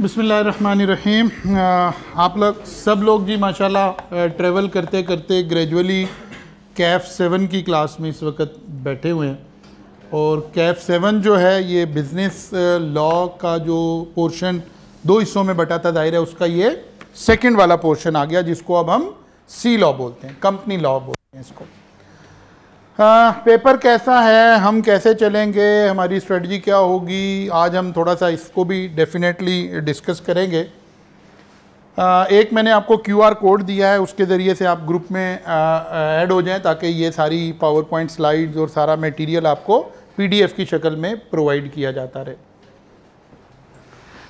बसमीम आप लोग सब लोग जी माशाल्लाह ट्रैवल करते करते ग्रेजुअली कैफ़ सेवन की क्लास में इस वक्त बैठे हुए हैं और कैफ़ सेवन जो है ये बिज़नेस लॉ का जो पोर्शन दो हिस्सों में बटा था दाहिर है उसका ये सेकंड वाला पोर्शन आ गया जिसको अब हम सी लॉ बोलते हैं कंपनी लॉ बोलते हैं इसको आ, हाँ, पेपर कैसा है हम कैसे चलेंगे हमारी स्ट्रेटजी क्या होगी आज हम थोड़ा सा इसको भी डेफिनेटली डिस्कस करेंगे आ, एक मैंने आपको क्यूआर कोड दिया है उसके ज़रिए से आप ग्रुप में ऐड हो जाएं ताकि ये सारी पावर पॉइंट स्लाइड्स और सारा मटेरियल आपको पीडीएफ की शक्ल में प्रोवाइड किया जाता रहे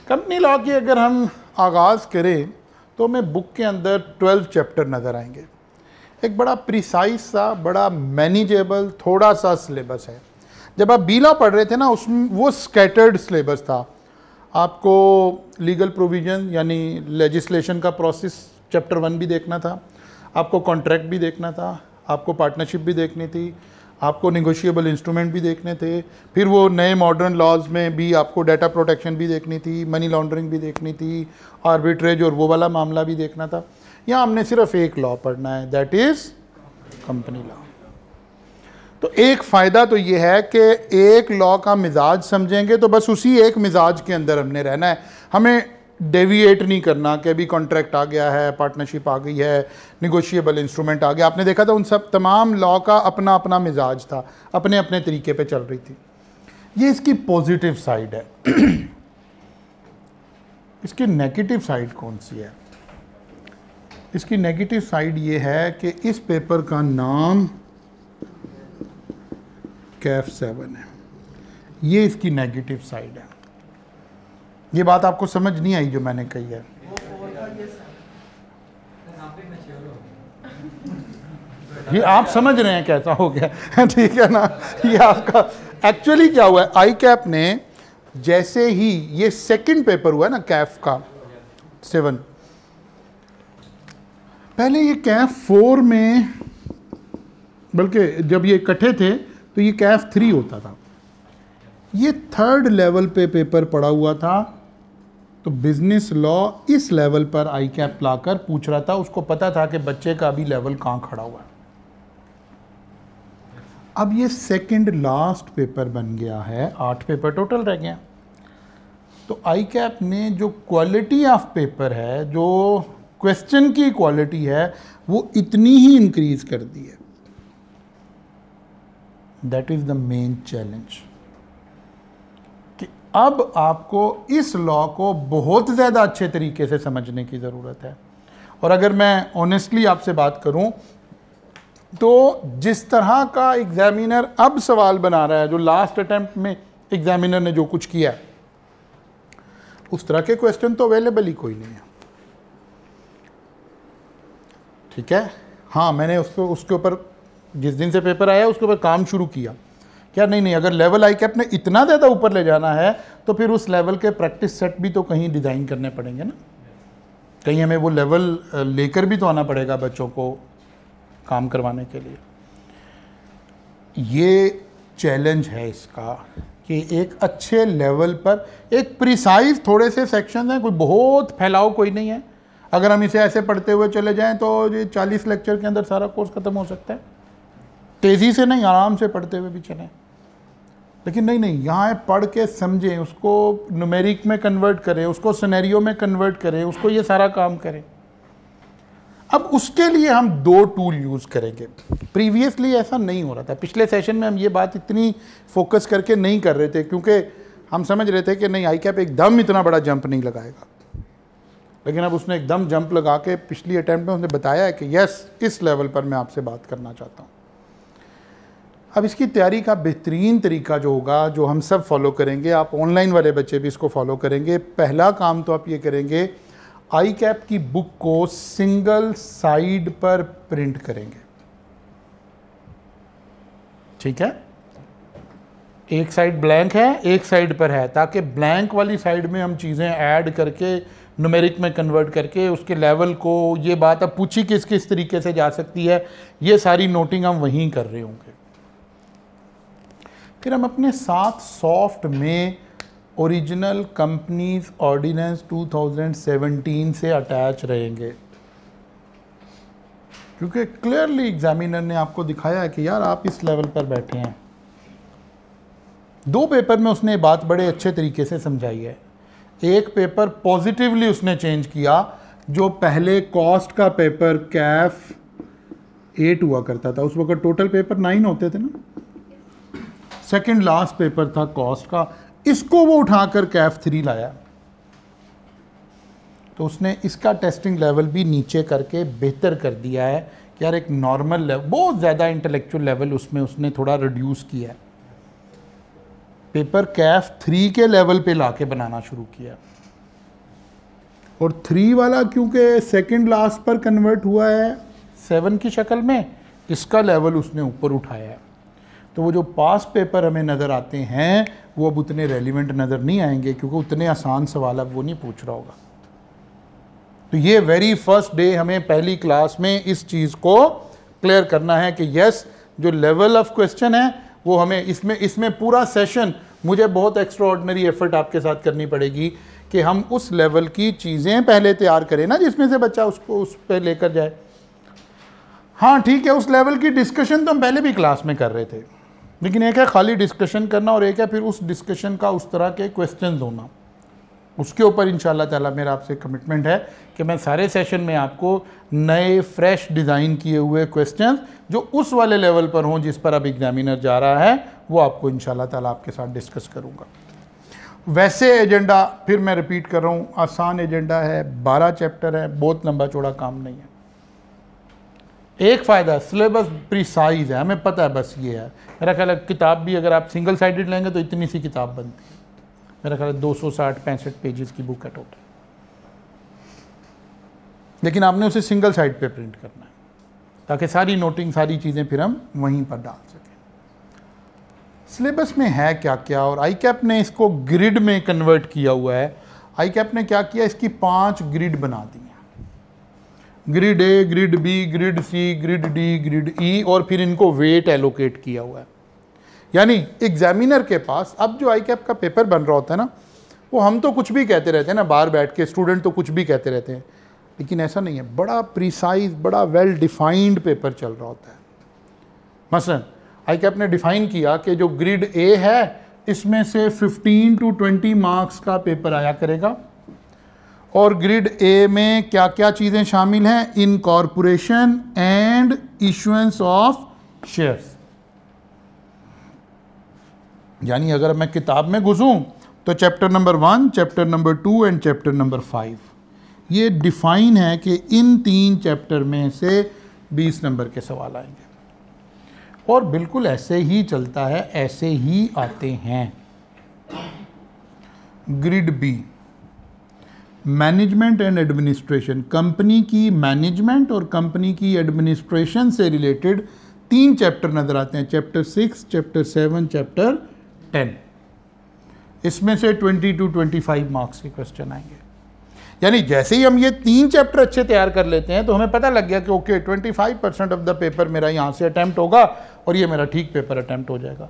कंपनी लॉ की अगर हम आगाज़ करें तो हमें बुक के अंदर ट्वेल्व चैप्टर नज़र आएंगे एक बड़ा प्रिसाइज सा बड़ा मैनेजेबल थोड़ा सा सिलेबस है जब आप बीला पढ़ रहे थे ना उस वो स्कैटर्ड सिलेबस था आपको लीगल प्रोविज़न यानी लेजिस्लेशन का प्रोसेस चैप्टर वन भी देखना था आपको कॉन्ट्रैक्ट भी देखना था आपको पार्टनरशिप भी देखनी थी आपको निगोशिएबल इंस्ट्रूमेंट भी देखने थे फिर वो नए मॉडर्न लॉज में भी आपको डाटा प्रोटेक्शन भी देखनी थी मनी लॉन्ड्रिंग भी देखनी थी आर्बिट्रेज और वो वाला मामला भी देखना था यहाँ हमने सिर्फ एक लॉ पढ़ना है दैट इज कंपनी लॉ तो एक फ़ायदा तो ये है कि एक लॉ का मिजाज समझेंगे तो बस उसी एक मिजाज के अंदर हमने रहना है हमें डेविएट नहीं करना कि अभी कॉन्ट्रैक्ट आ गया है पार्टनरशिप आ गई है निगोशिएबल इंस्ट्रूमेंट आ गया आपने देखा था उन सब तमाम लॉ का अपना अपना मिजाज था अपने अपने तरीके पे चल रही थी ये इसकी पॉजिटिव साइड है इसकी नेगेटिव साइड कौन सी है इसकी नेगेटिव साइड ये है कि इस पेपर का नाम कैफ सेवन है ये इसकी नेगेटिव साइड है ये बात आपको समझ नहीं आई जो मैंने कही है ये आप समझ रहे हैं कैसा हो गया ठीक है ना ये आपका एक्चुअली क्या हुआ है आई कैप ने जैसे ही ये सेकंड पेपर हुआ है ना कैफ का सेवन पहले ये कैफ फोर में बल्कि जब ये इकट्ठे थे तो ये कैफ थ्री होता था ये थर्ड लेवल पे पेपर पड़ा हुआ था तो बिज़नेस लॉ इस लेवल पर आई कैप लाकर पूछ रहा था उसको पता था कि बच्चे का अभी लेवल कहाँ खड़ा हुआ है अब ये सेकंड लास्ट पेपर बन गया है आठ पेपर टोटल रह गया तो आई कैप ने जो क्वालिटी ऑफ पेपर है जो क्वेश्चन की क्वालिटी है वो इतनी ही इंक्रीज कर दी है that is the main challenge कि अब आपको इस लॉ को बहुत ज़्यादा अच्छे तरीके से समझने की ज़रूरत है और अगर मैं ऑनेस्टली आपसे बात करूं तो जिस तरह का एग्ज़ामिनर अब सवाल बना रहा है जो लास्ट अटैम्प्ट में एग्ज़ामिनर ने जो कुछ किया उस तरह के क्वेश्चन तो अवेलेबल ही कोई नहीं है ठीक है हाँ मैंने उसको उसके ऊपर जिस दिन से पेपर आया उसके ऊपर काम शुरू किया क्या नहीं नहीं अगर लेवल आई कैप ने इतना ज़्यादा ऊपर ले जाना है तो फिर उस लेवल के प्रैक्टिस सेट भी तो कहीं डिज़ाइन करने पड़ेंगे ना कहीं हमें वो लेवल लेकर भी तो आना पड़ेगा बच्चों को काम करवाने के लिए ये चैलेंज है इसका कि एक अच्छे लेवल पर एक प्रिसाइज थोड़े से सेक्शन हैं कोई बहुत फैलाव कोई नहीं है अगर हम इसे ऐसे पढ़ते हुए चले जाएं तो ये चालीस लेक्चर के अंदर सारा कोर्स ख़त्म हो सकता है तेज़ी से नहीं आराम से पढ़ते हुए भी चलें लेकिन नहीं नहीं यहाँ पढ़ के समझें उसको नुमेरिक में कन्वर्ट करें उसको सनेरियो में कन्वर्ट करें उसको ये सारा काम करें अब उसके लिए हम दो टूल यूज़ करेंगे प्रीवियसली ऐसा नहीं हो रहा था पिछले सेशन में हम ये बात इतनी फोकस करके नहीं कर रहे थे क्योंकि हम समझ रहे थे कि नहीं आई कैप एकदम इतना बड़ा जंप नहीं लगाएगा लेकिन अब उसने एकदम जंप लगा के पिछली अटैम्प्ट में उसने बताया है कि यस इस लेवल पर मैं आपसे बात करना चाहता हूँ अब इसकी तैयारी का बेहतरीन तरीका जो होगा जो हम सब फॉलो करेंगे आप ऑनलाइन वाले बच्चे भी इसको फॉलो करेंगे पहला काम तो आप ये करेंगे आई कैप की बुक को सिंगल साइड पर प्रिंट करेंगे ठीक है एक साइड ब्लैंक है एक साइड पर है ताकि ब्लैंक वाली साइड में हम चीज़ें ऐड करके नुमेरिक में कन्वर्ट करके उसके लेवल को ये बात अब पूछी किस किस तरीके से जा सकती है ये सारी नोटिंग हम वहीं कर रहे होंगे फिर हम अपने साथ सॉफ्ट में ओरिजिनल कंपनीज ऑर्डिनेंस 2017 से अटैच रहेंगे क्योंकि क्लियरली एग्जामिनर ने आपको दिखाया है कि यार आप इस लेवल पर बैठे हैं दो पेपर में उसने बात बड़े अच्छे तरीके से समझाई है एक पेपर पॉजिटिवली उसने चेंज किया जो पहले कॉस्ट का पेपर कैफ एट हुआ करता था उस वक्त टोटल पेपर नाइन होते थे ना सेकंड लास्ट पेपर था कॉस्ट का इसको वो उठाकर कैफ थ्री लाया तो उसने इसका टेस्टिंग लेवल भी नीचे करके बेहतर कर दिया है कि यार एक नॉर्मल बहुत ज़्यादा इंटेलेक्चुअल लेवल उसमें उसने थोड़ा रिड्यूस किया है पेपर कैफ थ्री के लेवल पे लाके बनाना शुरू किया और थ्री वाला क्योंकि सेकंड लास्ट पर कन्वर्ट हुआ है सेवन की शक्ल में इसका लेवल उसने ऊपर उठाया है तो वो जो पास पेपर हमें नज़र आते हैं वो अब उतने रेलिवेंट नज़र नहीं आएंगे क्योंकि उतने आसान सवाल अब वो नहीं पूछ रहा होगा तो ये वेरी फर्स्ट डे हमें पहली क्लास में इस चीज़ को क्लियर करना है कि यस जो लेवल ऑफ क्वेश्चन है वो हमें इसमें इसमें पूरा सेशन मुझे बहुत एक्स्ट्रा ऑर्डनरी एफर्ट आपके साथ करनी पड़ेगी कि हम उस लेवल की चीज़ें पहले तैयार करें ना जिसमें से बच्चा उसको उस पर लेकर जाए हाँ ठीक है उस लेवल की डिस्कशन तो हम पहले भी क्लास में कर रहे थे लेकिन एक है खाली डिस्कशन करना और एक है फिर उस डिस्कशन का उस तरह के क्वेश्चन होना उसके ऊपर इन ताला मेरा आपसे कमिटमेंट है कि मैं सारे सेशन में आपको नए फ्रेश डिज़ाइन किए हुए क्वेश्चन जो उस वाले लेवल पर हों जिस पर अब एग्जामिनर जा रहा है वो आपको इन ताला आपके साथ डिस्कस करूँगा वैसे एजेंडा फिर मैं रिपीट कर रहा हूँ आसान एजेंडा है बारह चैप्टर है बहुत लंबा चौड़ा काम नहीं है एक फ़ायदा सिलेबस प्रिसाइज है हमें पता है बस ये है मेरा ख्याल है किताब भी अगर आप सिंगल साइडेड लेंगे तो इतनी सी किताब बनती है मेरा ख्याल दो सौ साठ पैंसठ पेजेस की बुक है टोटल लेकिन आपने उसे सिंगल साइड पे प्रिंट करना है ताकि सारी नोटिंग सारी चीज़ें फिर हम वहीं पर डाल सकें सिलेबस में है क्या क्या और आई कैप ने इसको ग्रिड में कन्वर्ट किया हुआ है आई कैप ने क्या किया इसकी पांच ग्रिड बना दी है grid A grid B grid C grid D grid E और फिर इनको वेट एलोकेट किया हुआ है यानी एग्जामिनर के पास अब जो आई कैप का पेपर बन रहा होता है ना वो हम तो कुछ भी कहते रहते हैं ना बाहर बैठ के स्टूडेंट तो कुछ भी कहते रहते हैं लेकिन ऐसा नहीं है बड़ा प्रिसाइज बड़ा वेल डिफाइंड पेपर चल रहा होता है मसलन आई कैप ने डिफाइन किया कि जो ग्रिड ए है इसमें से 15 टू 20 मार्क्स का पेपर आया करेगा और ग्रिड ए में क्या क्या चीज़ें शामिल हैं incorporation and issuance of shares यानी अगर मैं किताब में घुसूँ तो chapter number one chapter number two and chapter number five ये डिफाइन है कि इन तीन चैप्टर में से बीस नंबर के सवाल आएंगे और बिल्कुल ऐसे ही चलता है ऐसे ही आते हैं grid B management and administration company की मैनेजमेंट और कंपनी की एडमिनिस्ट्रेशन से रिलेटेड तीन चैप्टर नज़र आते हैं chapter six chapter seven chapter ten इसमें से twenty two twenty five marks के क्वेश्चन आएंगे यानी जैसे ही हम ये तीन चैप्टर अच्छे तैयार कर लेते हैं तो हमें पता लग गया कि okay twenty five percent of the paper मेरा यहाँ से अटैम्प्ट होगा और ये मेरा ठीक पेपर अटैम्प्ट हो जाएगा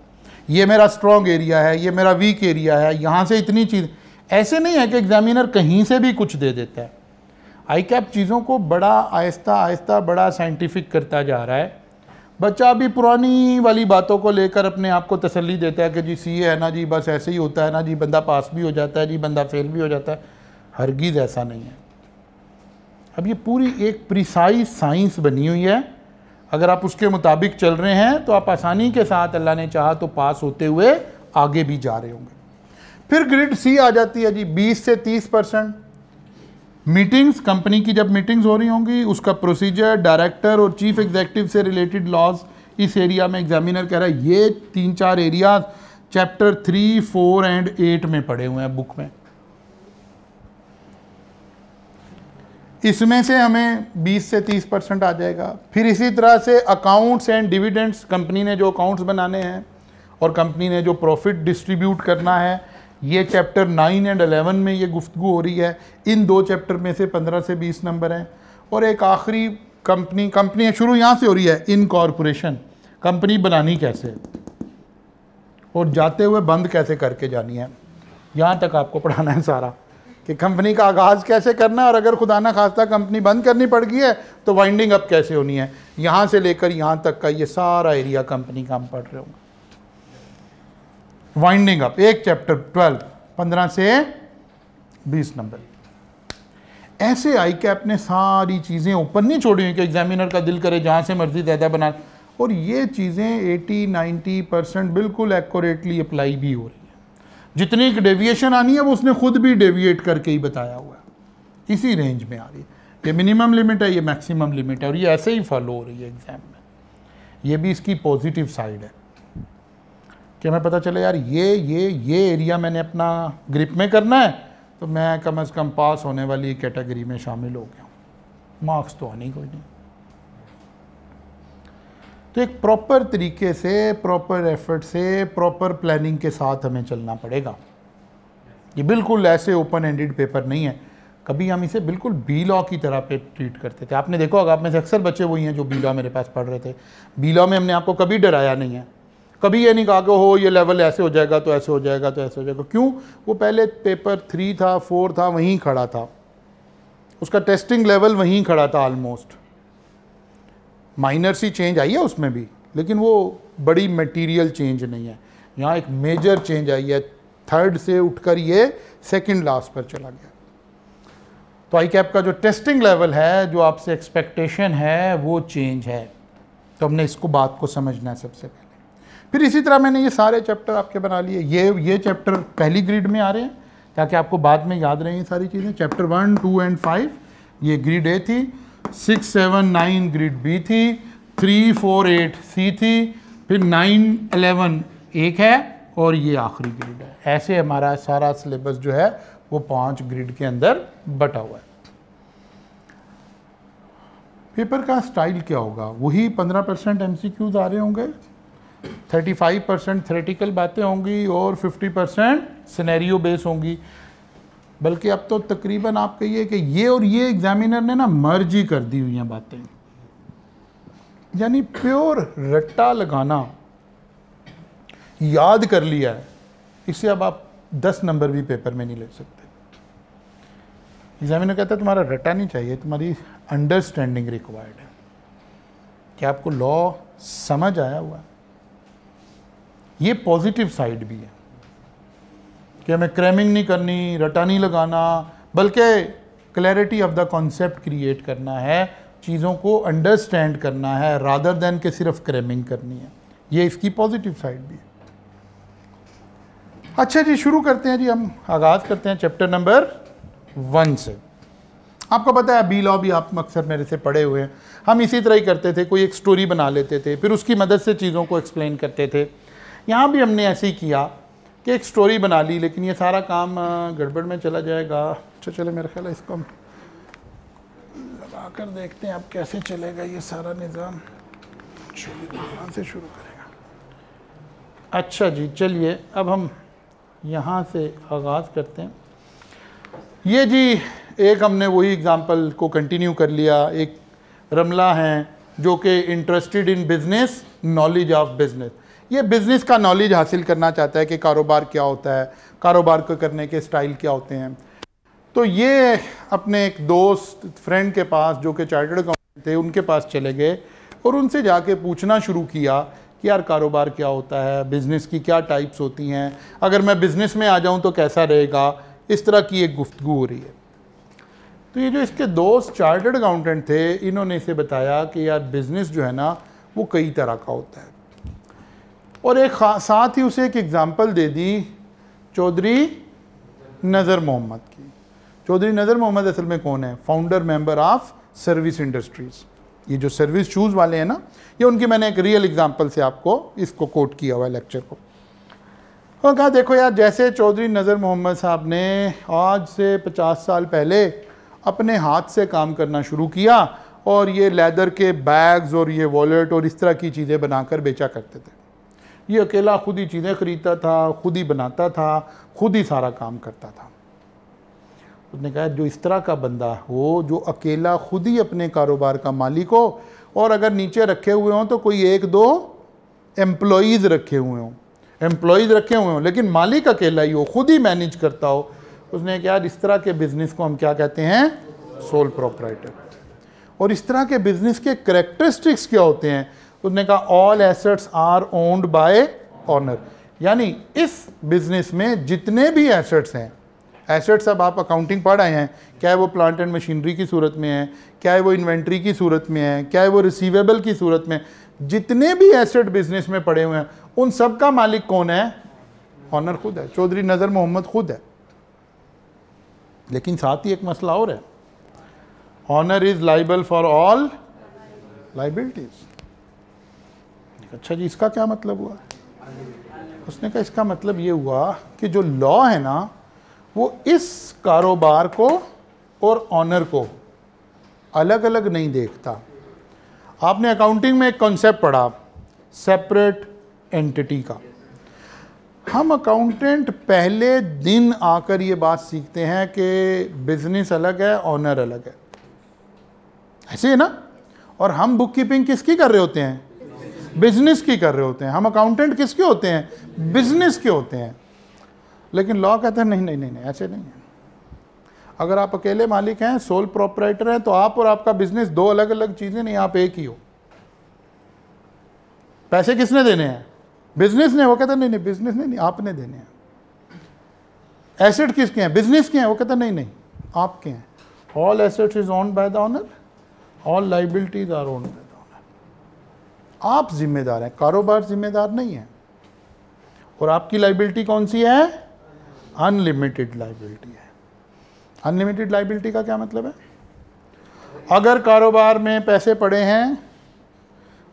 ये मेरा स्ट्रॉन्ग एरिया है ये मेरा वीक एरिया है यहाँ से इतनी चीज़ ऐसे नहीं है कि एग्जामिनर कहीं से भी कुछ दे देता है आई कैप चीज़ों को बड़ा आहिस्ता आहिस्ता बड़ा साइंटिफिक करता जा रहा है बच्चा अभी पुरानी वाली बातों को लेकर अपने आप को तसल्ली देता है कि जी सी है ना जी बस ऐसे ही होता है ना जी बंदा पास भी हो जाता है जी बंदा फेल भी हो जाता है हरगिज़ ऐसा नहीं है अब ये पूरी एक प्रिसाइज साइंस बनी हुई है अगर आप उसके मुताबिक चल रहे हैं तो आप आसानी के साथ अल्लाह ने चाहा तो पास होते हुए आगे भी जा रहे होंगे फिर ग्रिड सी आ जाती है जी 20 से 30 परसेंट मीटिंग्स कंपनी की जब मीटिंग्स हो रही होंगी उसका प्रोसीजर डायरेक्टर और चीफ एग्जेक्टिव से रिलेटेड लॉज इस एरिया में एग्जामिनर कह रहा है ये तीन चार areas chapter three four and eight में पड़े हुए हैं बुक में इसमें से हमें 20 से 30 परसेंट आ जाएगा फिर इसी तरह से अकाउंट्स एंड डिविडेंड्स कंपनी ने जो अकाउंट्स बनाने हैं और कंपनी ने जो प्रॉफिट डिस्ट्रीब्यूट करना है ये चैप्टर नाइन एंड अलेवन में ये गुफ्तु हो रही है इन दो चैप्टर में से पंद्रह से बीस नंबर हैं और एक आखिरी कंपनी कंपनी शुरू यहाँ से हो रही है इन कॉरपोरेशन कंपनी बनानी कैसे और जाते हुए बंद कैसे करके जानी है यहाँ तक आपको पढ़ाना है सारा कि कंपनी का आगाज़ कैसे करना है और अगर खुदा ना खास्ता कंपनी बंद करनी पड़ गई है तो वाइंडिंग अप कैसे होनी है यहाँ से लेकर यहाँ तक का ये सारा एरिया कंपनी का हम पढ़ रहे होंगे वाइंडिंग अप एक चैप्टर ट्वेल्व पंद्रह से बीस नंबर ऐसे आई कैप ने सारी चीज़ें ऊपर नहीं छोड़ी हुई कि एग्जामिनर का दिल करे जहाँ से मर्जी ज़्यादा बना और ये चीज़ें 80-90 परसेंट बिल्कुल एक्यूरेटली अप्लाई भी हो रही है जितनी एक डेविएशन आनी है वो उसने खुद भी डेविएट करके ही बताया हुआ है इसी रेंज में आ रही है ये मिनिमम लिमिट है ये मैक्सिमम लिमिट है और ये ऐसे ही फॉलो हो रही है एग्ज़ाम में ये भी इसकी पॉजिटिव साइड है कि हमें पता चले यार ये ये ये एरिया मैंने अपना ग्रिप में करना है तो मैं कम अज़ कम पास होने वाली कैटेगरी में शामिल हो गया मार्क्स तो आने कोई नहीं तो एक प्रॉपर तरीके से प्रॉपर एफर्ट से प्रॉपर प्लानिंग के साथ हमें चलना पड़ेगा ये बिल्कुल ऐसे ओपन एंडेड पेपर नहीं है कभी हम इसे बिल्कुल बी लॉ की तरह पे ट्रीट करते थे आपने देखो अगर आप में से अक्सर बच्चे वही हैं जो बी लॉ मेरे पास पढ़ रहे थे बी लॉ में हमने आपको कभी डराया नहीं है कभी ये नहीं कहा कि हो ये लेवल ऐसे हो जाएगा तो ऐसे हो जाएगा तो ऐसे हो जाएगा क्यों वो पहले पेपर थ्री था फोर था वहीं खड़ा था उसका टेस्टिंग लेवल वहीं खड़ा था ऑलमोस्ट माइनर सी चेंज आई है उसमें भी लेकिन वो बड़ी मटेरियल चेंज नहीं है यहाँ एक मेजर चेंज आई है थर्ड से उठकर ये सेकंड लास्ट पर चला गया तो आई कैप का जो टेस्टिंग लेवल है जो आपसे एक्सपेक्टेशन है वो चेंज है तो हमने इसको बात को समझना है सबसे पहले फिर इसी तरह मैंने ये सारे चैप्टर आपके बना लिए ये ये चैप्टर पहली ग्रीड में आ रहे हैं ताकि आपको बाद में याद रहे ये सारी चीज़ें chapter one two and five ये ग्रीड ए थी six seven nine grid B थी थ्री फोर एट सी थी फिर नाइन अलेवन एक है और ये आखिरी ग्रिड है ऐसे हमारा सारा सिलेबस जो है वो पांच ग्रिड के अंदर बटा हुआ है पेपर का स्टाइल क्या होगा वही पंद्रह परसेंट एम आ रहे होंगे 35 परसेंट थ्रेटिकल बातें होंगी और 50 परसेंट सिनेरियो बेस होंगी बल्कि अब तो तकरीबन आप कहिए कि ये और ये एग्जामिनर ने ना मर्ज ही कर दी हुई हैं बातें यानी प्योर रट्टा लगाना याद कर लिया है इससे अब आप 10 नंबर भी पेपर में नहीं ले सकते एग्जामिनर कहता है तुम्हारा रट्टा नहीं चाहिए तुम्हारी अंडरस्टैंडिंग रिक्वायर्ड है क्या आपको लॉ समझ आया हुआ है ये पॉजिटिव साइड भी है कि हमें क्रैमिंग नहीं करनी रटा नहीं लगाना बल्कि clarity of the concept create करना है चीज़ों को अंडरस्टैंड करना है रादर देन के सिर्फ क्रैमिंग करनी है ये इसकी पॉजिटिव साइड भी है अच्छा जी शुरू करते हैं जी हम आगाज़ करते हैं चैप्टर नंबर वन से आपको पता है बी लॉ भी आप अक्सर मेरे से पढ़े हुए हैं हम इसी तरह ही करते थे कोई एक स्टोरी बना लेते थे फिर उसकी मदद से चीज़ों को एक्सप्लेन करते थे यहाँ भी हमने ऐसे ही किया कि एक स्टोरी बना ली लेकिन ये सारा काम गड़बड़ में चला जाएगा अच्छा चले मेरा ख्याल है इसको हम लगा कर देखते हैं अब कैसे चलेगा ये सारा निज़ाम यहाँ से शुरू करेगा अच्छा जी चलिए अब हम यहाँ से आगाज़ करते हैं ये जी एक हमने वही एग्ज़ाम्पल को कंटिन्यू कर लिया एक रमला हैं जो कि interested in business knowledge of business ये बिज़नेस का नॉलेज हासिल करना चाहता है कि कारोबार क्या होता है कारोबार को करने के स्टाइल क्या होते हैं तो ये अपने एक दोस्त फ्रेंड के पास जो कि चार्टर्ड अकाउंटेंट थे उनके पास चले गए और उनसे जाके पूछना शुरू किया कि यार कारोबार क्या होता है बिज़नेस की क्या टाइप्स होती हैं अगर मैं बिज़नेस में आ जाऊँ तो कैसा रहेगा इस तरह की एक गुफ्तु हो रही है तो ये जो इसके दोस्त चार्टर्ड अकाउंटेंट थे इन्होंने इसे बताया कि यार बिज़नेस जो है ना वो कई तरह का होता है और एक साथ ही उसे एक एग्ज़ाम्पल दे दी चौधरी नज़र मोहम्मद की चौधरी नज़र मोहम्मद असल में कौन है founder member of service industries ये जो सर्विस शूज़ वाले हैं ना ये उनकी मैंने एक रियल एग्ज़ाम्पल से आपको इसको कोट किया हुआ लेक्चर को और कहा देखो यार जैसे चौधरी नज़र मोहम्मद साहब ने आज से पचास साल पहले अपने हाथ से काम करना शुरू किया और ये लेदर के बैग्स और ये वॉलेट और इस तरह की चीज़ें बनाकर बेचा करते थे ये अकेला खुद ही चीज़ें खरीदता था खुद ही बनाता था खुद ही सारा काम करता था उसने कहा जो इस तरह का बंदा हो जो अकेला खुद ही अपने कारोबार का मालिक हो और अगर नीचे रखे हुए हों तो कोई एक दो एम्प्लॉयज़ रखे हुए हों एम्प्लॉयज़ रखे हुए हों लेकिन मालिक अकेला ही हो खुद ही मैनेज करता हो उसने कहा यार इस तरह के बिज़नेस को हम क्या कहते हैं सोल प्रोपराइटर और इस तरह के बिज़नेस के करेक्टरिस्टिक्स क्या होते हैं उसने कहा all assets are owned by owner यानी इस बिजनेस में जितने भी एसेट्स हैं एसेट्स अब आप अकाउंटिंग पढ़ आए हैं क्या है वो प्लांट एंड मशीनरी की सूरत में है क्या है वो इन्वेंट्री की सूरत में है क्या है वो रिसीवेबल की सूरत में जितने भी एसेट बिजनेस में पड़े हुए हैं उन सब का मालिक कौन है ऑनर खुद है चौधरी नज़र मोहम्मद खुद है लेकिन साथ ही एक मसला और है owner is liable for all liabilities अच्छा जी इसका क्या मतलब हुआ उसने कहा इसका मतलब ये हुआ कि जो लॉ है ना वो इस कारोबार को और ऑनर को अलग अलग नहीं देखता आपने अकाउंटिंग में एक कॉन्सेप्ट पढ़ा सेपरेट एंटिटी का हम अकाउंटेंट पहले दिन आकर ये बात सीखते हैं कि बिजनेस अलग है ऑनर अलग है ऐसे है ना और हम बुक कीपिंग किसकी कर रहे होते हैं बिजनेस की कर रहे होते हैं हम अकाउंटेंट किसके होते हैं बिजनेस के होते हैं लेकिन लॉ कहते हैं नहीं नहीं नहीं नहीं ऐसे नहीं है अगर आप अकेले मालिक हैं सोल प्रोपराइटर हैं तो आप और आपका बिजनेस दो अलग अलग चीज़ें नहीं आप एक ही हो पैसे किसने देने हैं बिजनेस ने वो कहता नहीं नहीं बिजनेस नहीं नहीं आपने देने हैं एसेट किसके हैं बिजनेस के हैं वो कहता नहीं नहीं आपके हैं all assets is own by the owner all liabilities are own by आप जिम्मेदार हैं कारोबार जिम्मेदार नहीं है और आपकी लाइबिलिटी कौन सी है अनलिमिटेड लाइबिलिटी है अनलिमिटेड लाइबिलिटी का क्या मतलब है अगर कारोबार में पैसे पड़े हैं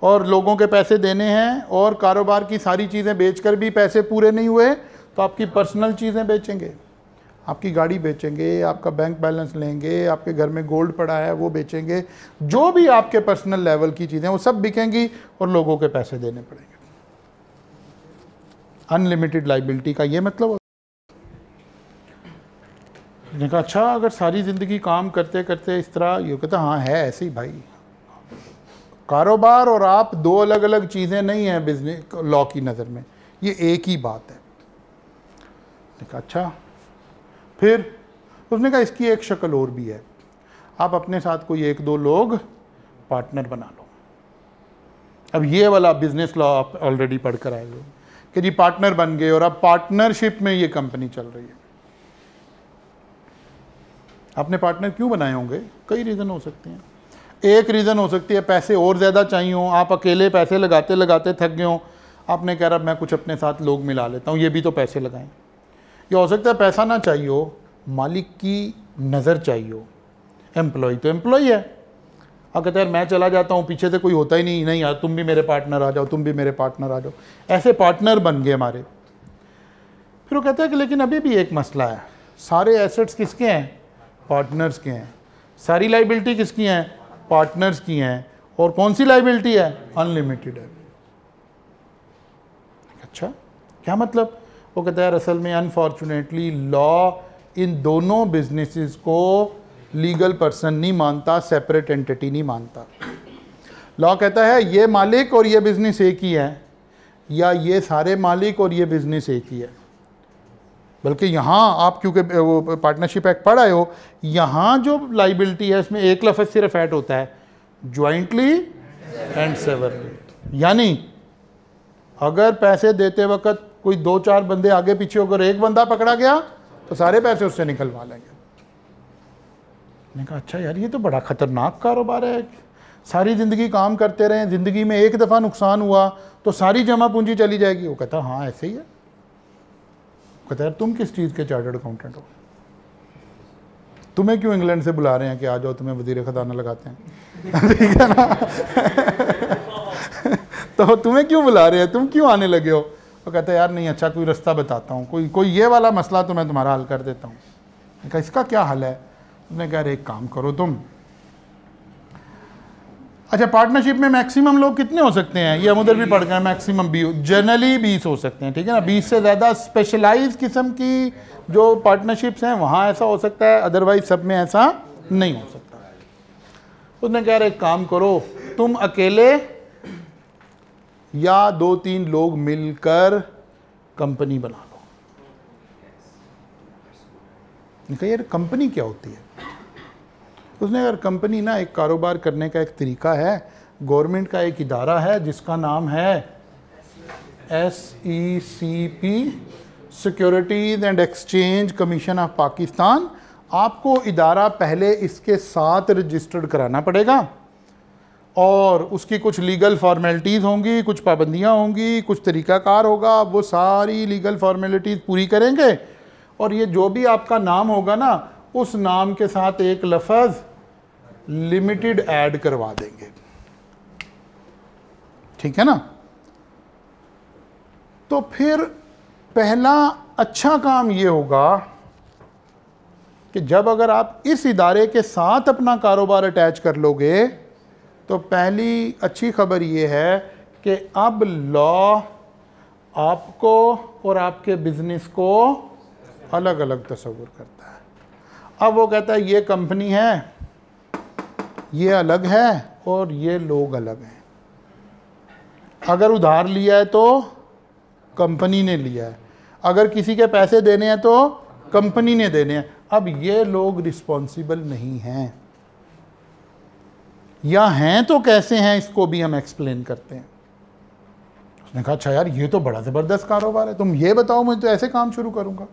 और लोगों के पैसे देने हैं और कारोबार की सारी चीज़ें बेचकर भी पैसे पूरे नहीं हुए तो आपकी पर्सनल चीज़ें बेचेंगे आपकी गाड़ी बेचेंगे आपका बैंक बैलेंस लेंगे आपके घर में गोल्ड पड़ा है वो बेचेंगे जो भी आपके पर्सनल लेवल की चीज़ें वो सब बिकेंगी और लोगों के पैसे देने पड़ेंगे अनलिमिटेड लाइबिलिटी का ये मतलब होता है अच्छा अगर सारी ज़िंदगी काम करते करते इस तरह ये कहता हाँ है ऐसे ही भाई कारोबार और आप दो अलग अलग चीज़ें नहीं हैं बिजनेस लॉ की नज़र में ये एक ही बात है अच्छा फिर उसने कहा इसकी एक शक्ल और भी है आप अपने साथ कोई एक दो लोग पार्टनर बना लो अब ये वाला बिजनेस लॉ आप ऑलरेडी पढ़ कर आए हो कि जी पार्टनर बन गए और अब पार्टनरशिप में ये कंपनी चल रही है आपने पार्टनर क्यों बनाए होंगे कई रीज़न हो सकते हैं एक रीज़न हो सकती है पैसे और ज़्यादा चाहिए हों आप अकेले पैसे लगाते लगाते थक गए हों आपने कह रहा मैं कुछ अपने साथ लोग मिला लेता हूँ ये भी तो पैसे लगाएं या हो सकता है पैसा ना चाहिए हो मालिक की नज़र चाहिए हो एम्प्लॉय तो एम्प्लॉय है अब कहते हैं मैं चला जाता हूँ पीछे से कोई होता ही नहीं नहीं यार तुम भी मेरे पार्टनर आ जाओ तुम भी मेरे पार्टनर आ जाओ ऐसे पार्टनर बन गए हमारे फिर वो कहते हैं कि लेकिन अभी भी एक मसला है सारे एसेट्स किसके हैं पार्टनर्स के हैं सारी लाइबिलिटी किसकी हैं पार्टनर्स की हैं और कौन सी लाइबिलिटी है अनलिमिटेड है अच्छा क्या मतलब वो कहता है असल में अनफॉर्चुनेटली लॉ इन दोनों बिजनेसेस को लीगल पर्सन नहीं मानता सेपरेट एंटिटी नहीं मानता लॉ कहता है ये मालिक और ये बिज़नेस एक ही है या ये सारे मालिक और ये बिज़नेस एक ही है बल्कि यहाँ आप क्योंकि वो पार्टनरशिप एक्ट पढ़ हो यहाँ जो लाइबिलिटी है इसमें एक लफज सिर्फ ऐड होता है ज्वाइंटली एंड सेवरली यानी अगर पैसे देते वक्त कोई दो चार बंदे आगे पीछे होकर एक बंदा पकड़ा गया तो सारे पैसे उससे निकलवा लेंगे मैंने कहा अच्छा यार ये तो बड़ा ख़तरनाक कारोबार है सारी ज़िंदगी काम करते रहे ज़िंदगी में एक दफ़ा नुकसान हुआ तो सारी जमा पूंजी चली जाएगी वो कहता हाँ ऐसे ही है कहता यार तुम किस चीज़ के चार्टर्ड अकाउंटेंट हो तुम्हें क्यों इंग्लैंड से बुला रहे हैं कि आ जाओ तुम्हें वजीर खजाना लगाते हैं ठीक है ना तो तुम्हें क्यों बुला रहे हैं तुम क्यों आने लगे हो तो कहते यार नहीं अच्छा कोई रास्ता बताता हूँ कोई कोई ये वाला मसला तो मैं तुम्हारा हल कर देता हूँ कहा इसका क्या हल है उसने कहा एक काम करो तुम अच्छा पार्टनरशिप में मैक्सिमम लोग कितने हो सकते हैं ये हम उधर भी पढ़ गए मैक्सिमम बी जनरली बीस हो सकते हैं ठीक है ना बीस से ज़्यादा स्पेशलाइज किस्म की जो पार्टनरशिप्स हैं वहाँ ऐसा हो सकता है अदरवाइज सब में ऐसा नहीं हो सकता उसने कह रहे काम करो तुम अकेले या दो तीन लोग मिलकर कंपनी बना लो कहा यार कंपनी क्या होती है उसने अगर कंपनी ना एक कारोबार करने का एक तरीका है गवर्नमेंट का एक इदारा है जिसका नाम है S E C P securities and exchange commission of Pakistan आपको इदारा पहले इसके साथ रजिस्टर्ड कराना पड़ेगा और उसकी कुछ लीगल फॉर्मेलिटीज़ होंगी कुछ पाबंदियाँ होंगी कुछ तरीक़ाकार होगा वो सारी लीगल फॉर्मेलिटीज़ पूरी करेंगे और ये जो भी आपका नाम होगा ना उस नाम के साथ एक लफज लिमिटेड ऐड करवा देंगे ठीक है ना तो फिर पहला अच्छा काम ये होगा कि जब अगर आप इस इदारे के साथ अपना कारोबार अटैच कर लोगे तो पहली अच्छी खबर ये है कि अब लॉ आपको और आपके बिज़नेस को अलग अलग तस्वूर करता है अब वो कहता है ये कंपनी है ये अलग है और ये लोग अलग हैं अगर उधार लिया है तो कंपनी ने लिया है अगर किसी के पैसे देने हैं तो कंपनी ने देने हैं अब ये लोग रिस्पॉन्सिबल नहीं हैं या हैं तो कैसे हैं इसको भी हम एक्सप्लेन करते हैं उसने कहा अच्छा यार ये तो बड़ा ज़बरदस्त कारोबार है तुम ये बताओ मैं तो ऐसे काम शुरू करूँगा